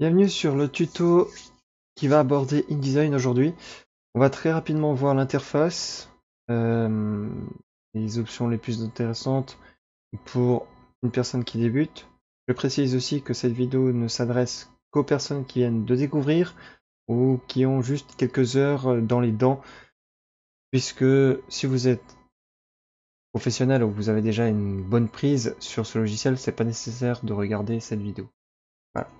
Bienvenue sur le tuto qui va aborder InDesign aujourd'hui. On va très rapidement voir l'interface, euh, les options les plus intéressantes pour une personne qui débute. Je précise aussi que cette vidéo ne s'adresse qu'aux personnes qui viennent de découvrir ou qui ont juste quelques heures dans les dents, puisque si vous êtes professionnel ou vous avez déjà une bonne prise sur ce logiciel, c'est pas nécessaire de regarder cette vidéo. Voilà.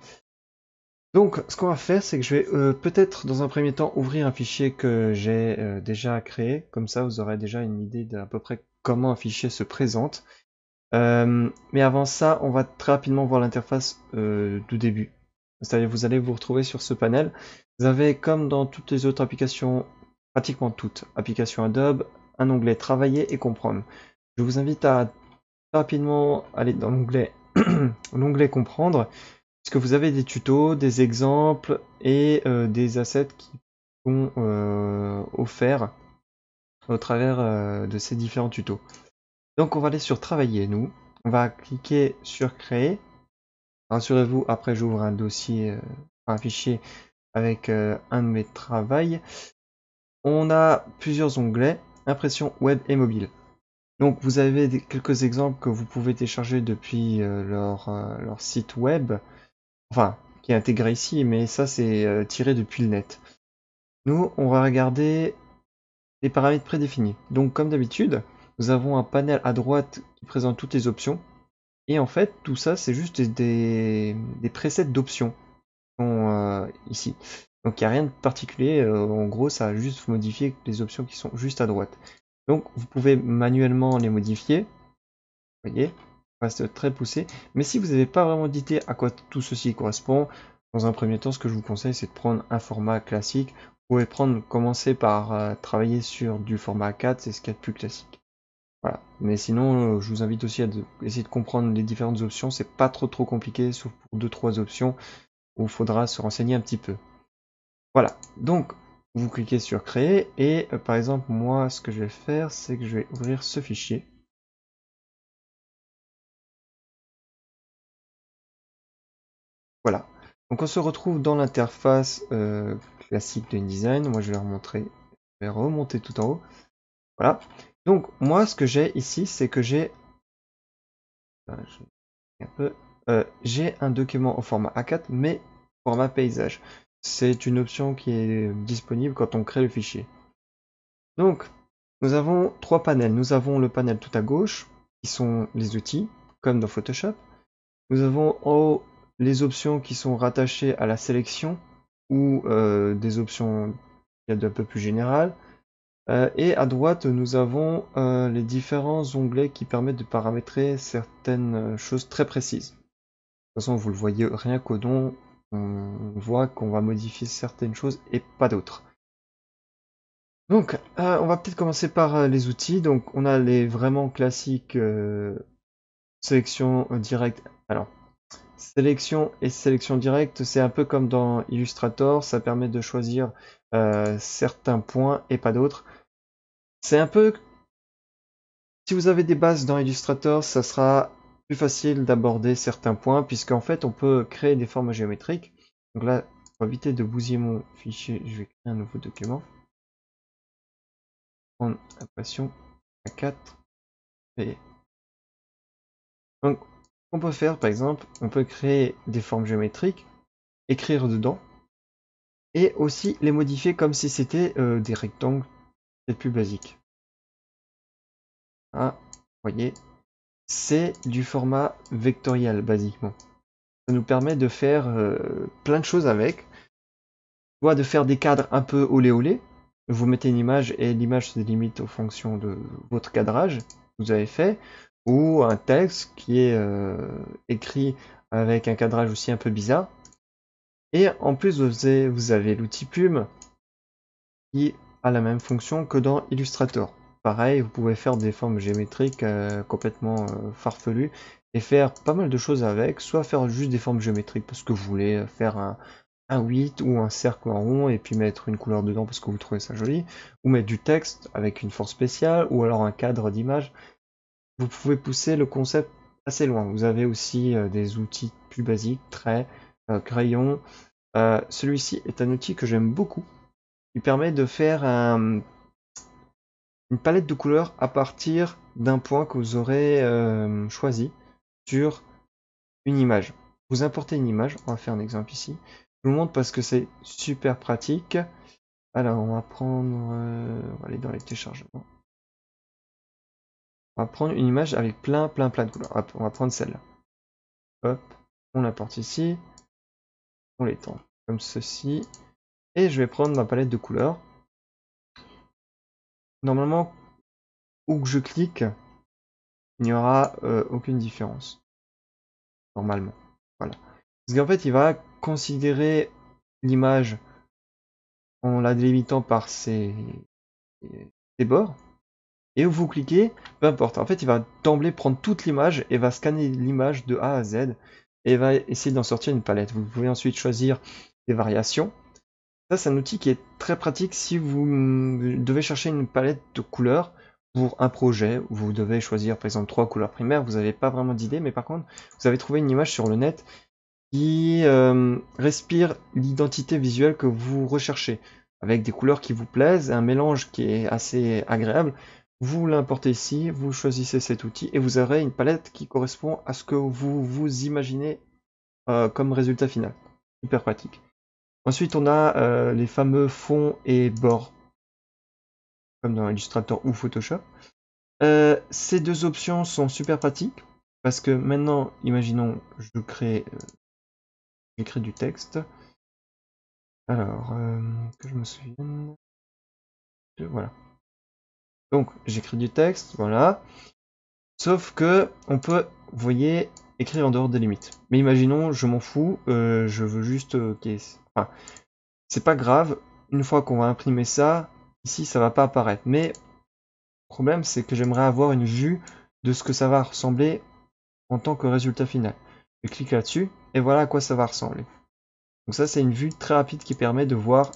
Donc, ce qu'on va faire, c'est que je vais euh, peut-être dans un premier temps ouvrir un fichier que j'ai euh, déjà créé. Comme ça, vous aurez déjà une idée d'à peu près comment un fichier se présente. Euh, mais avant ça, on va très rapidement voir l'interface du début. C'est-à-dire, vous allez vous retrouver sur ce panel. Vous avez, comme dans toutes les autres applications, pratiquement toutes, applications Adobe, un onglet Travailler et Comprendre. Je vous invite à rapidement aller dans l'onglet Comprendre est que vous avez des tutos, des exemples et euh, des assets qui sont euh, offerts au travers euh, de ces différents tutos Donc on va aller sur Travailler nous. On va cliquer sur Créer. Rassurez-vous, après j'ouvre un dossier, un fichier avec un de mes travails. On a plusieurs onglets, impression web et mobile. Donc vous avez quelques exemples que vous pouvez télécharger depuis leur site web. Enfin, qui est intégré ici, mais ça c'est euh, tiré depuis le net. Nous, on va regarder les paramètres prédéfinis. Donc comme d'habitude, nous avons un panel à droite qui présente toutes les options. Et en fait, tout ça, c'est juste des, presets d'options euh, ici. Donc il n'y a rien de particulier, euh, en gros ça a juste modifié les options qui sont juste à droite. Donc vous pouvez manuellement les modifier, vous voyez, très poussé. Mais si vous n'avez pas vraiment d'idée à quoi tout ceci correspond, dans un premier temps, ce que je vous conseille, c'est de prendre un format classique. Vous pouvez prendre, commencer par euh, travailler sur du format 4, c'est ce qu'il y de plus classique. Voilà. Mais sinon, euh, je vous invite aussi à essayer de comprendre les différentes options. C'est pas trop trop compliqué, sauf pour deux trois options où il faudra se renseigner un petit peu. Voilà. Donc, vous cliquez sur créer et euh, par exemple, moi, ce que je vais faire, c'est que je vais ouvrir ce fichier. Donc on se retrouve dans l'interface euh, classique de InDesign. Moi je vais je vais remonter tout en haut. Voilà. Donc moi ce que j'ai ici c'est que j'ai euh, euh, un document au format A4 mais format paysage. C'est une option qui est disponible quand on crée le fichier. Donc nous avons trois panels. Nous avons le panel tout à gauche qui sont les outils comme dans Photoshop. Nous avons en haut les options qui sont rattachées à la sélection ou euh, des options d'un peu plus générales. Euh, et à droite, nous avons euh, les différents onglets qui permettent de paramétrer certaines choses très précises. De toute façon, vous le voyez, rien qu'au don, on voit qu'on va modifier certaines choses et pas d'autres. Donc, on va peut-être commencer par les outils. Donc, on a les vraiment classiques sélection directes. Alors, Sélection et sélection directe, c'est un peu comme dans Illustrator, ça permet de choisir euh, certains points et pas d'autres. C'est un peu... Si vous avez des bases dans Illustrator, ça sera plus facile d'aborder certains points, puisqu'en fait, on peut créer des formes géométriques. Donc là, pour éviter de bousiller mon fichier, je vais créer un nouveau document. Prendre la passion a 4. Et... Donc, on peut faire, par exemple, on peut créer des formes géométriques, écrire dedans, et aussi les modifier comme si c'était euh, des rectangles, c'est plus basiques Ah, voyez, c'est du format vectoriel, basiquement. Ça nous permet de faire euh, plein de choses avec, soit de faire des cadres un peu olé olé, vous mettez une image et l'image se limite aux fonctions de votre cadrage que vous avez fait, ou un texte qui est euh, écrit avec un cadrage aussi un peu bizarre. Et en plus, vous avez, l'outil Plume qui a la même fonction que dans Illustrator. Pareil, vous pouvez faire des formes géométriques euh, complètement euh, farfelues et faire pas mal de choses avec, soit faire juste des formes géométriques parce que vous voulez faire un, un 8 ou un cercle en rond et puis mettre une couleur dedans parce que vous trouvez ça joli, ou mettre du texte avec une force spéciale ou alors un cadre d'image. Vous pouvez pousser le concept assez loin. Vous avez aussi euh, des outils plus basiques, traits, euh, crayons. Euh, celui-ci est un outil que j'aime beaucoup. Il permet de faire une palette de couleurs à partir d'un point que vous aurez choisi sur une image. Vous importez une image, on va faire un exemple ici. Je vous montre parce que c'est super pratique. Alors on va prendre, on va aller dans les téléchargements prendre une image avec plein, plein, plein de couleurs. on va prendre celle-là. Hop, on la porte ici. On l'étend comme ceci. Et je vais prendre ma palette de couleurs. Normalement, où que je clique, il n'y aura euh, aucune différence. Normalement. Voilà. Parce qu'en fait, il va considérer l'image en la délimitant par ses bords. Et vous cliquez, peu importe. En fait, il va d'emblée prendre toute l'image et va scanner l'image de A à Z et va essayer d'en sortir une palette. Vous pouvez ensuite choisir des variations. Ça, c'est un outil qui est très pratique si vous mm, devez chercher une palette de couleurs pour un projet. Vous devez choisir par exemple trois couleurs primaires. Vous n'avez pas vraiment d'idée, mais par contre, vous avez trouvé une image sur le net qui euh, respire l'identité visuelle que vous recherchez avec des couleurs qui vous plaisent, un mélange qui est assez agréable, vous l'importez ici, vous choisissez cet outil et vous aurez une palette qui correspond à ce que vous vous imaginez euh, comme résultat final. Super pratique. Ensuite, on a euh, les fameux fonds et bords, comme dans Illustrator ou Photoshop. Euh, ces deux options sont super pratiques parce que maintenant, imaginons, je crée, du texte. Alors, que je me souvienne. Voilà. Donc j'écris du texte, voilà. Sauf que on peut, vous voyez, écrire en dehors des limites. Mais imaginons, je m'en fous, euh, je veux juste... Euh, enfin, c'est pas grave, une fois qu'on va imprimer ça, ici ça va pas apparaître. Mais le problème c'est que j'aimerais avoir une vue de ce que ça va ressembler en tant que résultat final. Je clique là-dessus et voilà à quoi ça va ressembler. Donc ça c'est une vue très rapide qui permet de voir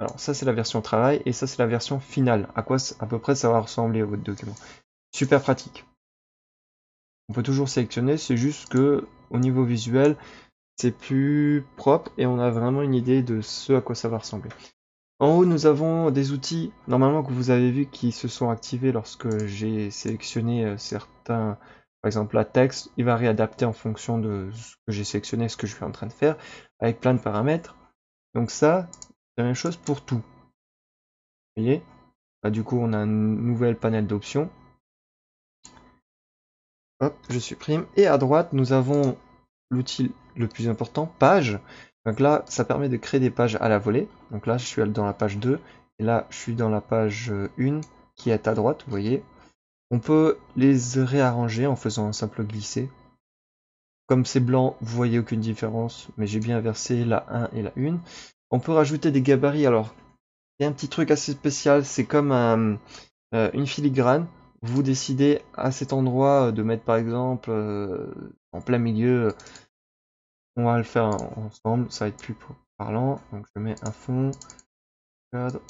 alors ça c'est la version travail et ça c'est la version finale. À quoi à peu près ça va ressembler votre document. Super pratique. On peut toujours sélectionner, c'est juste que au niveau visuel, c'est plus propre et on a vraiment une idée de ce à quoi ça va ressembler. En haut, nous avons des outils normalement que vous avez vu qui se sont activés lorsque j'ai sélectionné euh, certains, par exemple la texte, il va réadapter en fonction de ce que j'ai sélectionné, ce que je suis en train de faire, avec plein de paramètres. Donc ça, la même chose pour tout. voyez Du coup, on a un nouvel panel d'options. Hop, je supprime. Et à droite, nous avons l'outil le plus important, page. Donc là, ça permet de créer des pages à la volée. Donc là, je suis dans la page 2. Et là, je suis dans la page 1 qui est à droite, vous voyez. On peut les réarranger en faisant un simple glisser. Comme c'est blanc, vous voyez aucune différence, mais j'ai bien versé la 1 et la 1. On peut rajouter des gabarits. Alors, il y a un petit truc assez spécial, c'est comme euh, une filigrane. Vous décidez à cet endroit euh, de mettre par exemple euh, en plein milieu. On va le faire ensemble, ça va être plus parlant. Donc je mets un fond. Cadre,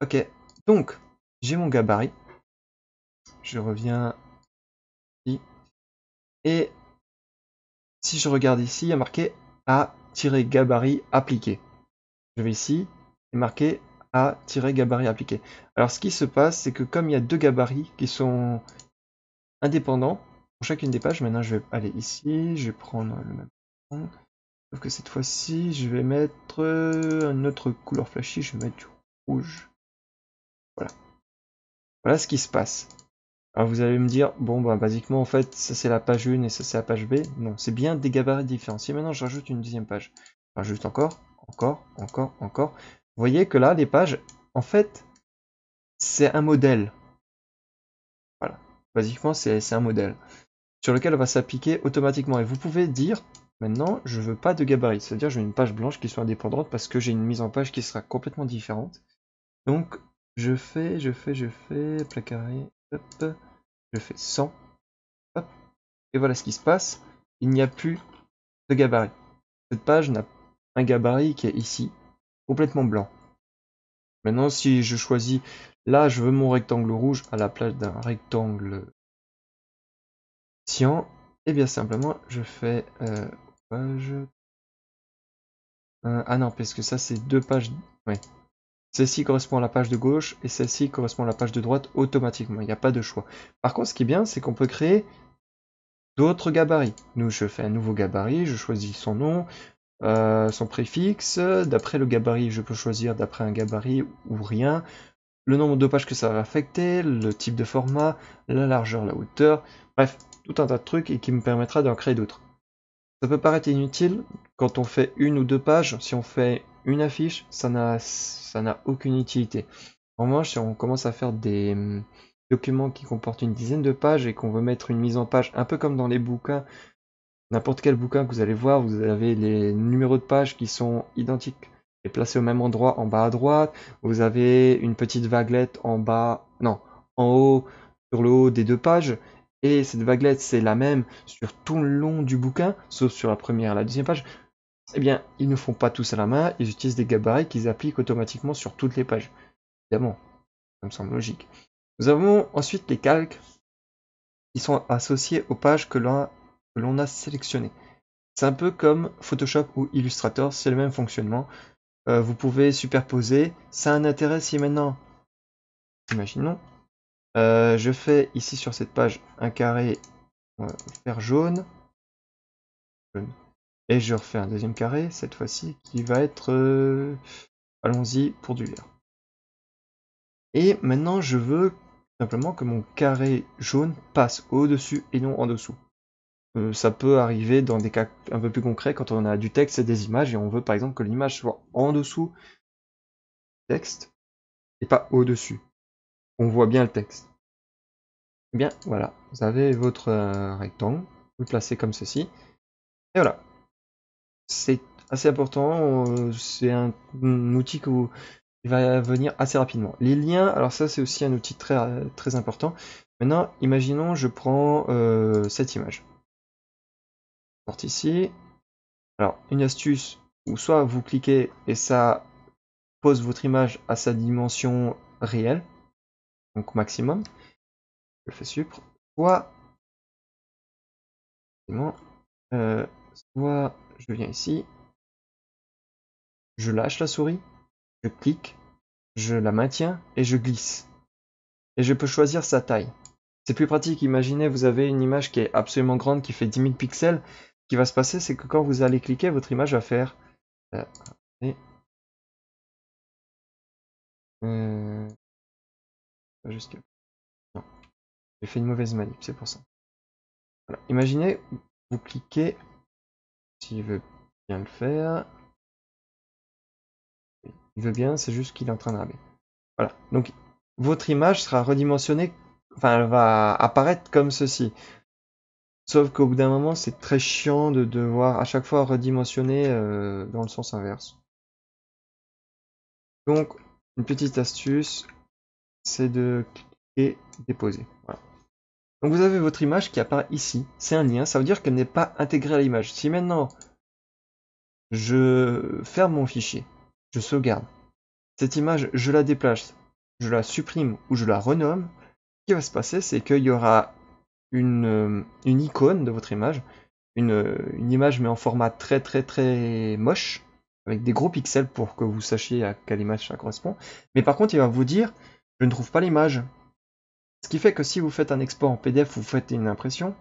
Ok, donc j'ai mon gabarit. Je reviens ici. Et si je regarde ici, il y a marqué A tirer gabarit appliqué. Je vais ici et marquer a-gabarit appliqué. Alors ce qui se passe, c'est que comme il y a deux gabarits qui sont indépendants pour chacune des pages, maintenant je vais aller ici, je vais prendre le même. Sauf que cette fois-ci, je vais mettre une autre couleur flashy, je vais mettre du rouge. Voilà. Voilà ce qui se passe. Alors ah, vous allez me dire, bon bah basiquement en fait ça c'est la page 1 et ça c'est la page B. Non, c'est bien des gabarits différents. Si maintenant je rajoute une deuxième page, je encore, encore, encore, encore. Vous voyez que là les pages, en fait, c'est un modèle. Voilà, basiquement c'est un modèle sur lequel va s'appliquer automatiquement. Et vous pouvez dire, maintenant je veux pas de gabarit, c'est-à-dire j'ai une page blanche qui soit indépendante parce que j'ai une mise en page qui sera complètement différente. Donc je fais, je fais, je fais, placaré, je fais 100. et voilà ce qui se passe. Il n'y a plus de gabarit. Cette page n'a un gabarit qui est ici, complètement blanc. Maintenant, si je choisis, là, je veux mon rectangle rouge à la place d'un rectangle cyan, et eh bien simplement, je fais euh, page... Euh, ah non, parce que ça, c'est deux pages... Ouais, celle-ci correspond à la page de gauche et celle-ci correspond à la page de droite automatiquement. Il n'y a pas de choix. Par contre, ce qui est bien, c'est qu'on peut créer d'autres gabarits. Nous, je fais un nouveau gabarit, je choisis son nom, euh, son préfixe. D'après le gabarit, je peux choisir d'après un gabarit ou rien. Le nombre de pages que ça va affecter, le type de format, la largeur, la hauteur. Bref, tout un tas de trucs et qui me permettra d'en créer d'autres. Ça peut paraître inutile quand on fait une ou deux pages, si on fait une affiche, ça n'a aucune utilité. En revanche, si on commence à faire des hum, documents qui comportent une dizaine de pages et qu'on veut mettre une mise en page, un peu comme dans les bouquins, n'importe quel bouquin que vous allez voir, vous avez les numéros de pages qui sont identiques et placés au même endroit en bas à droite. Vous avez une petite vaguelette en bas, non, en haut, sur le haut des deux pages et cette vaguelette, c'est la même sur tout le long du bouquin, sauf sur la première et la deuxième page. Eh bien, ils ne font pas tous à la main, ils utilisent des gabarits qu'ils appliquent automatiquement sur toutes les pages. Évidemment, ça me semble logique. Nous avons ensuite les calques qui sont associés aux pages que l'on a sélectionnées. C'est un peu comme Photoshop ou Illustrator, c'est le même fonctionnement. Euh, vous pouvez superposer, ça un intérêt si maintenant, imaginons, euh, je fais ici sur cette page un carré euh, vert jaune. Et je refais un deuxième carré, cette fois-ci, qui va être... Euh, allons-y pour du vert. Et maintenant, je veux simplement que mon carré jaune passe au-dessus et non en dessous. ça peut arriver dans des cas un peu plus concrets quand on a du texte et des images et on veut par exemple que l'image soit en dessous du texte et pas au-dessus. On voit bien le texte bien, voilà, vous avez votre euh, rectangle, vous le placez comme ceci. Et voilà. C'est assez important, euh, c'est un, outil que qui va venir assez rapidement. Les liens, alors ça c'est aussi un outil très, très important. Maintenant, imaginons, je prends euh, cette image. Porte ici. Alors, une astuce, ou soit vous cliquez et ça pose votre image à sa dimension réelle, donc maximum, fait fais supre, soit, euh, soit je viens ici, je lâche la souris, je clique, je la maintiens et je glisse. Et je peux choisir sa taille. C'est plus pratique, imaginez vous avez une image qui est absolument grande, qui fait 10 000 pixels. Ce qui va se passer, c'est que quand vous allez cliquer, votre image va faire... Euh, euh, j'ai fait une mauvaise manip, c'est pour ça. Imaginez, vous cliquez, s'il veut bien le faire. Il veut bien, c'est juste qu'il est en train de Voilà. Donc, votre image sera redimensionnée, enfin, elle va apparaître comme ceci. Sauf qu'au bout d'un moment, c'est très chiant de devoir à chaque fois redimensionner euh, dans le sens inverse. Donc, une petite astuce, c'est de déposé Donc vous avez votre image qui apparaît ici. C'est un lien, ça veut dire qu'elle n'est pas intégrée à l'image. Si maintenant je ferme mon fichier, je sauvegarde, cette image je la déplace, je la supprime ou je la renomme, ce qui va se passer c'est qu'il y aura une, euh, une, icône de votre image, une, euh, une image mais en format très très très moche, avec des gros pixels pour que vous sachiez à quelle image ça correspond. Mais par contre il va vous dire je ne trouve pas l'image, ce qui fait que si vous faites un export en PDF, vous faites une impression,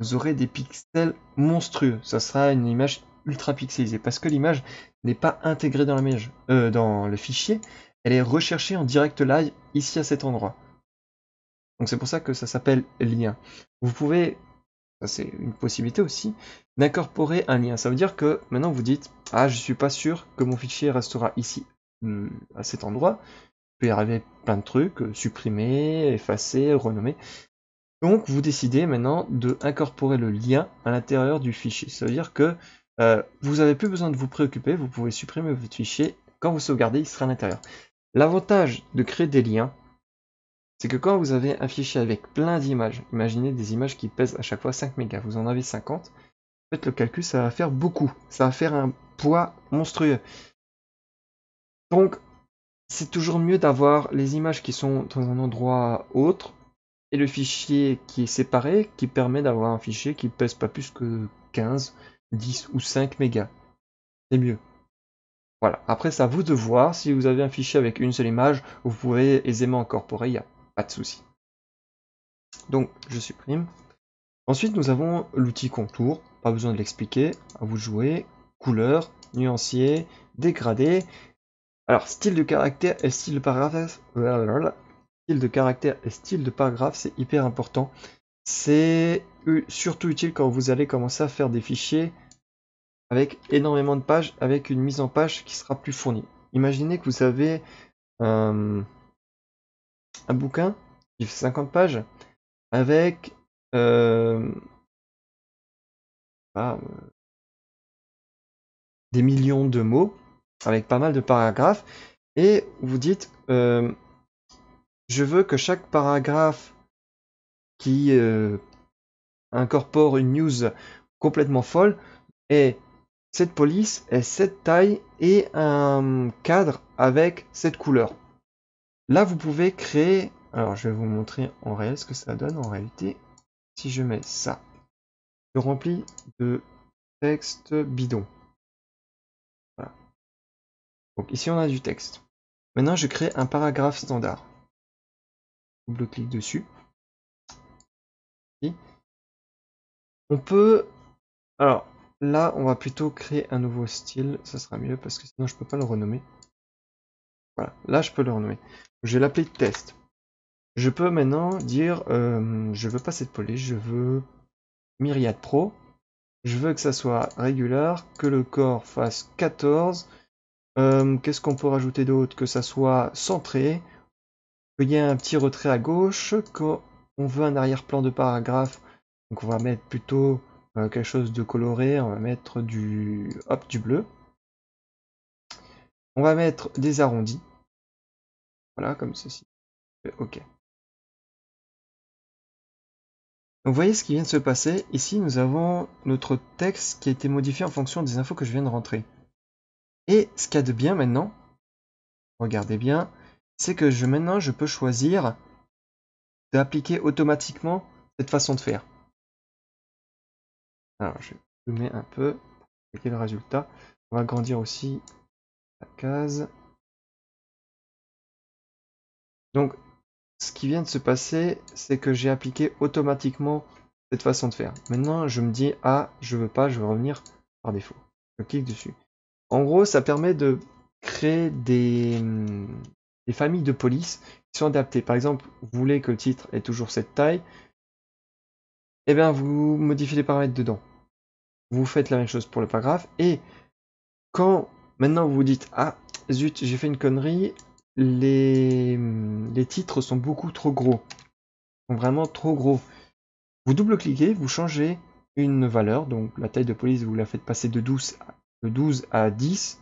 vous aurez des pixels monstrueux. Ça sera une image ultra pixelisée parce que l'image n'est pas intégrée dans, la euh, dans le fichier, elle est recherchée en direct live ici à cet endroit. Donc c'est pour ça que ça s'appelle lien. Vous pouvez, ça c'est une possibilité aussi, d'incorporer un lien. Ça veut dire que maintenant vous dites, ah je suis pas sûr que mon fichier restera ici hum, à cet endroit, peut arriver plein de trucs, euh, supprimer, effacer, renommer. Donc vous décidez maintenant de incorporer le lien à l'intérieur du fichier. Ça veut dire que euh, vous n'avez plus besoin de vous préoccuper, vous pouvez supprimer votre fichier. Quand vous sauvegardez, il sera à l'intérieur. L'avantage de créer des liens, c'est que quand vous avez un fichier avec plein d'images, imaginez des images qui pèsent à chaque fois 5 mégas, vous en avez 50, faites le calcul, ça va faire beaucoup, ça va faire un poids monstrueux. Donc c'est toujours mieux d'avoir les images qui sont dans un endroit autre et le fichier qui est séparé qui permet d'avoir un fichier qui pèse pas plus que 15, 10 ou 5 mégas. C'est mieux. Voilà, après c'est à vous de voir, si vous avez un fichier avec une seule image, vous pouvez aisément incorporer, il n'y a pas de souci. Donc je supprime. Ensuite nous avons l'outil contour, pas besoin de l'expliquer, à vous jouer, couleur, nuancier, dégradé, alors, style de caractère et style de paragraphe. Style de caractère et style de paragraphe, c'est hyper important. C'est surtout utile quand vous allez commencer à faire des fichiers avec énormément de pages, avec une mise en page qui sera plus fournie. Imaginez que vous avez euh, un bouquin qui fait 50 pages avec euh, ah, euh, des millions de mots avec pas mal de paragraphes, et vous dites, euh, je veux que chaque paragraphe qui euh, incorpore une news complètement folle ait cette police, ait cette taille et un cadre avec cette couleur. Là, vous pouvez créer, alors je vais vous montrer en réel ce que ça donne en réalité. Si je mets ça, je remplis de texte bidon. Donc ici on a du texte. Maintenant je crée un paragraphe standard. Double-clic dessus. On peut... Alors là on va plutôt créer un nouveau style, ça sera mieux parce que sinon je ne peux pas le renommer. Voilà, là je peux le renommer. Je vais l'appeler test. Je peux maintenant dire euh, je veux pas cette police, je veux Myriad Pro. Je veux que ça soit régulier, que le corps fasse 14 euh, qu'est-ce qu'on peut rajouter d'autre Que ça soit centré, qu'il y a un petit retrait à gauche, on veut un arrière-plan de paragraphe, donc on va mettre plutôt euh, quelque chose de coloré, on va mettre du, hop, du bleu. On va mettre des arrondis. Voilà, comme ceci. Euh, ok. Donc vous voyez ce qui vient de se passer. Ici, nous avons notre texte qui a été modifié en fonction des infos que je viens de rentrer. Et ce qu'il y a de bien maintenant, regardez bien, c'est que je, maintenant je peux choisir d'appliquer automatiquement cette façon de faire. Alors je vais zoomer un peu pour expliquer le résultat. On va agrandir aussi la case. Donc ce qui vient de se passer, c'est que j'ai appliqué automatiquement cette façon de faire. Maintenant je me dis ah je veux pas, je veux revenir par défaut. Je clique dessus. En gros, ça permet de créer des, familles de police qui sont adaptées. Par exemple, vous voulez que le titre ait toujours cette taille, Eh bien vous modifiez les paramètres dedans. Vous faites la même chose pour le paragraphe, et quand maintenant vous vous dites Ah zut, j'ai fait une connerie, les, les titres sont beaucoup trop gros, sont vraiment trop gros. Vous double-cliquez, vous changez une valeur, donc la taille de police, vous la faites passer de 12 12 à 10.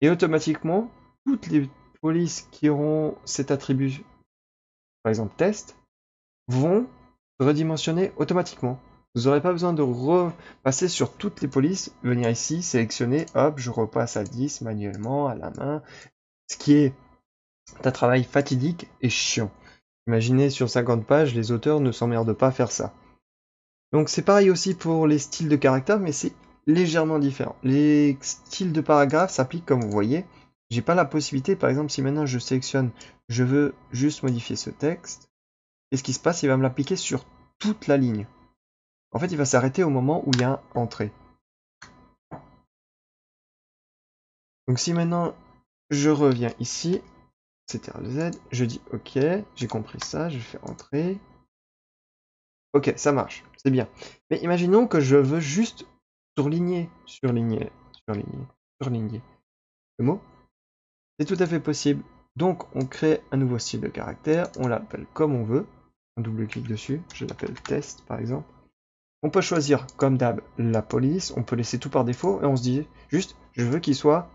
Et automatiquement, toutes les polices qui auront cet attribut, par exemple test, vont redimensionner automatiquement. Vous n'aurez pas besoin de repasser sur toutes les polices, venir ici, sélectionner, hop, je repasse à 10 manuellement, à la main, ce qui est un travail fatidique et chiant. Imaginez sur 50 pages, les auteurs ne s'emmerdent pas à faire ça. Donc c'est pareil aussi pour les styles de caractères, mais c'est légèrement différent. Les styles de paragraphe s'appliquent comme vous voyez. J'ai pas la possibilité, par exemple, si maintenant je sélectionne, je veux juste modifier ce texte, qu'est-ce qui se passe Il va me l'appliquer sur toute la ligne. En fait, il va s'arrêter au moment où il y a un entrée. Donc si maintenant je reviens ici, le Z, je dis OK, j'ai compris ça, je fais entrer. OK, ça marche, c'est bien. Mais imaginons que je veux juste surligner, surligner, surligner, surligner le mot, c'est tout à fait possible. Donc on crée un nouveau style de caractère, on l'appelle comme on veut, on double clic dessus, je l'appelle test par exemple. On peut choisir comme d'hab la police, on peut laisser tout par défaut et on se dit juste je veux qu'il soit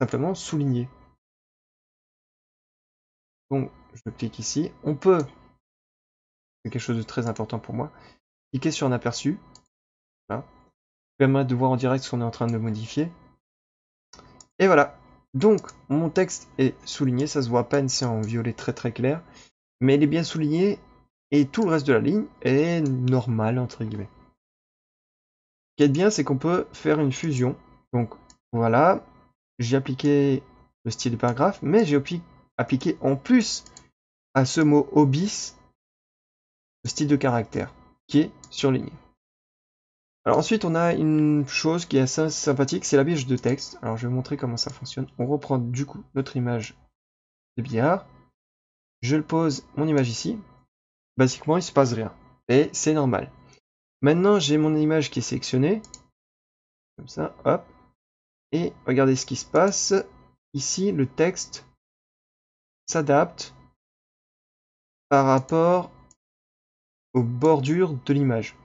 simplement souligné. Donc je clique ici, on peut, c'est quelque chose de très important pour moi, cliquer sur un aperçu, voilà permettre de voir en direct ce qu'on est en train de modifier. Et voilà. Donc, mon texte est souligné, ça se voit à peine, c'est en violet très très clair. Mais il est bien souligné et tout le reste de la ligne est normal, entre guillemets. Ce qui est bien, c'est qu'on peut faire une fusion. Donc, voilà. J'ai appliqué le style de paragraphe, mais j'ai appliqué en plus à ce mot obis le style de caractère qui est surligné. Alors ensuite, on a une chose qui est assez sympathique, c'est la biche de texte. Alors je vais vous montrer comment ça fonctionne. On reprend du coup notre image de billard. Je le pose, mon image ici. Basiquement, il ne se passe rien. Et c'est normal. Maintenant, j'ai mon image qui est sélectionnée. Comme ça, hop. Et regardez ce qui se passe. Ici, le texte s'adapte par rapport aux bordures de l'image.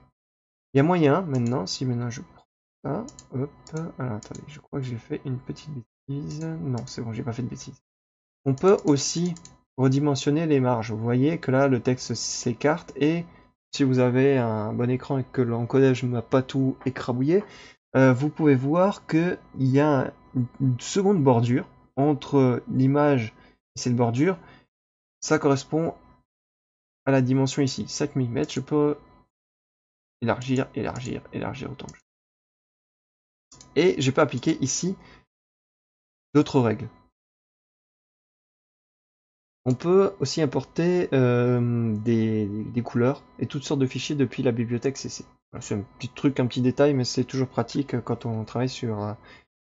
Il y a moyen maintenant, si maintenant je prends ça, hop, alors attendez, je crois que j'ai fait une petite bêtise. Non, c'est bon, j'ai pas fait de bêtise. On peut aussi redimensionner les marges. Vous voyez que là, le texte s'écarte et si vous avez un bon écran et que l'encodage ne m'a pas tout écrabouillé, euh, vous pouvez voir que il y a une seconde bordure entre l'image et cette bordure. Ça correspond à la dimension ici, 5 mm. Je peux élargir, élargir, élargir autant que je et je peux appliquer ici d'autres règles. On peut aussi importer euh, des, couleurs et toutes sortes de fichiers depuis la bibliothèque CC. c'est un petit truc, un petit détail, mais c'est toujours pratique quand on travaille sur euh,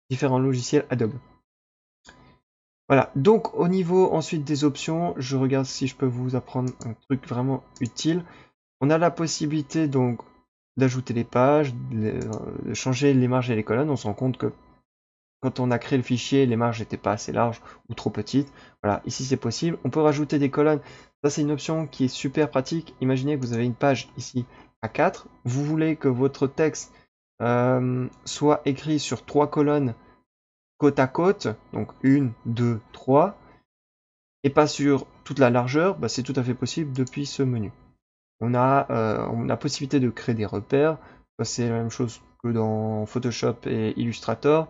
différents logiciels Adobe. Voilà, donc au niveau ensuite des options, je regarde si je peux vous apprendre un truc vraiment utile. On a la possibilité donc d'ajouter les pages, de changer les marges et les colonnes, on se rend compte que quand on a créé le fichier, les marges n'étaient pas assez larges ou trop petites. Voilà, ici c'est possible. On peut rajouter des colonnes. Ça c'est une option qui est super pratique. Imaginez que vous avez une page ici à 4. Vous voulez que votre texte euh, soit écrit sur trois colonnes côte à côte, donc 1, 2, 3, et pas sur toute la largeur, bah, c'est tout à fait possible depuis ce menu on a, la euh, possibilité de créer des repères. C'est la même chose que dans Photoshop et Illustrator.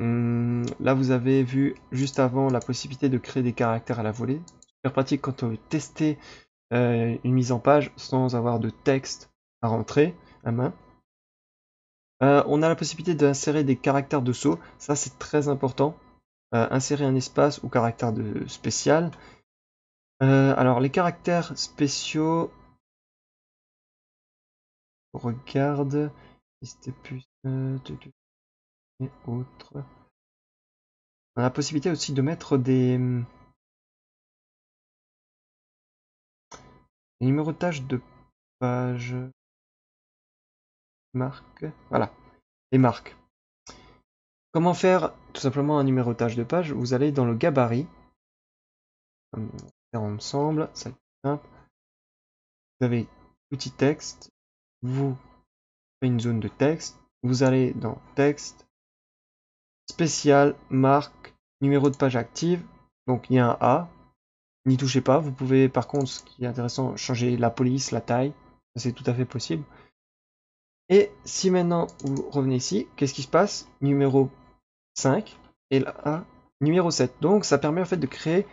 Hum, là, vous avez vu juste avant la possibilité de créer des caractères à la volée. Super pratique quand on veut tester euh, une mise en page sans avoir de texte à rentrer à main. Euh, on a la possibilité d'insérer des caractères de saut. Ça, c'est très important. insérer un espace ou caractère de spécial. alors les caractères spéciaux, Regarde, liste plus euh, et autres. On a la possibilité aussi de mettre des, numérotages de pages marques. Voilà, les marques. Comment faire tout simplement un numérotage de page Vous allez dans le gabarit. Hum, ensemble, ça Vous avez petit texte, vous faites une zone de texte, vous allez dans texte, spécial, marque, numéro de page active, donc il y a un A, n'y touchez pas, vous pouvez par contre, ce qui est intéressant, changer la police, la taille, c'est tout à fait possible. Et si maintenant vous revenez ici, qu'est-ce qui se passe Numéro 5 et là, numéro 7. Donc ça permet en fait de créer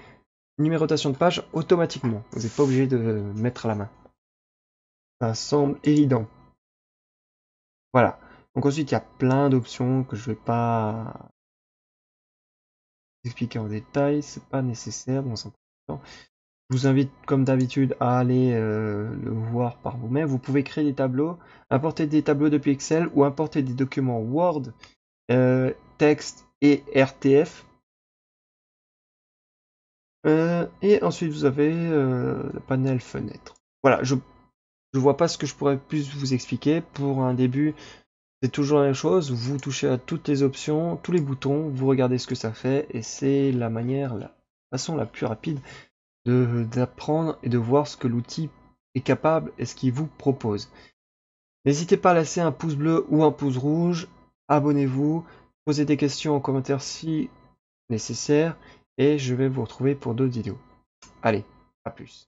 une numérotation de page automatiquement. Vous n'êtes pas obligé de mettre à la main ça semble évident. Voilà. Donc ensuite, il y a plein d'options que je vais pas expliquer en détail, c'est pas nécessaire, bon, Je vous invite comme d'habitude à aller euh, le voir par vous-même. Vous pouvez créer des tableaux, importer des tableaux depuis Excel ou importer des documents Word, euh, texte et RTF. Euh, et ensuite vous avez le panel fenêtre. Voilà, je je vois pas ce que je pourrais plus vous expliquer. Pour un début, c'est toujours la même chose. Vous touchez à toutes les options, tous les boutons, vous regardez ce que ça fait, et c'est la manière, la façon la plus rapide d'apprendre et de voir ce que l'outil est capable et ce qu'il vous propose. N'hésitez pas à laisser un pouce bleu ou un pouce rouge, abonnez-vous, posez des questions en commentaire si nécessaire, et je vais vous retrouver pour d'autres vidéos. Allez, à plus.